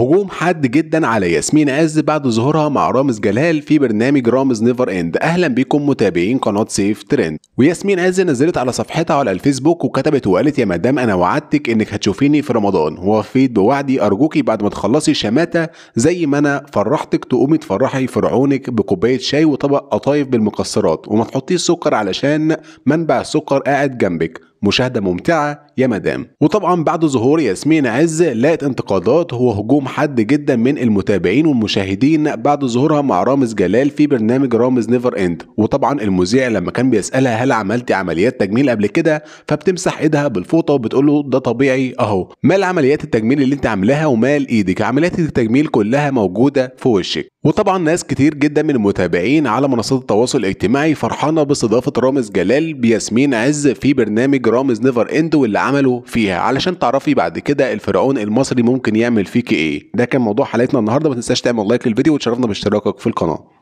هجوم حاد جدا على ياسمين عز بعد ظهورها مع رامز جلال في برنامج رامز نيفر اند اهلا بكم متابعين قناه سيف ترند وياسمين عز نزلت على صفحتها على الفيسبوك وكتبت وقالت يا مدام انا وعدتك انك هتشوفيني في رمضان ووفيت بوعدي ارجوكي بعد ما تخلصي شماته زي ما انا فرحتك تقومي تفرحي فرعونك بكوبايه شاي وطبق قطايف بالمكسرات وما تحطيش سكر علشان منبع السكر قاعد جنبك مشاهده ممتعه يا مدام وطبعا بعد ظهور ياسمين عز لقت انتقادات وهجوم حد جدا من المتابعين والمشاهدين بعد ظهورها مع رامز جلال في برنامج رامز نيفر اند وطبعا المذيع لما كان بيسالها هل عملتي عمليات تجميل قبل كده فبتمسح ايدها بالفوطه وبتقول له ده طبيعي اهو مال عمليات التجميل اللي انت عاملاها ومال ايدك عمليات التجميل كلها موجوده في وشك وطبعا ناس كتير جدا من المتابعين على منصات التواصل الاجتماعي فرحانه باستضافه رامز جلال بياسمين عز في برنامج رامز نيفر اند واللي عمله فيها علشان تعرفي بعد كده الفرعون المصري ممكن يعمل فيكي ايه ايه ده كان موضوع حلقتنا النهارده ما تنساش تعمل لايك للفيديو وتشرفنا باشتراكك في القناه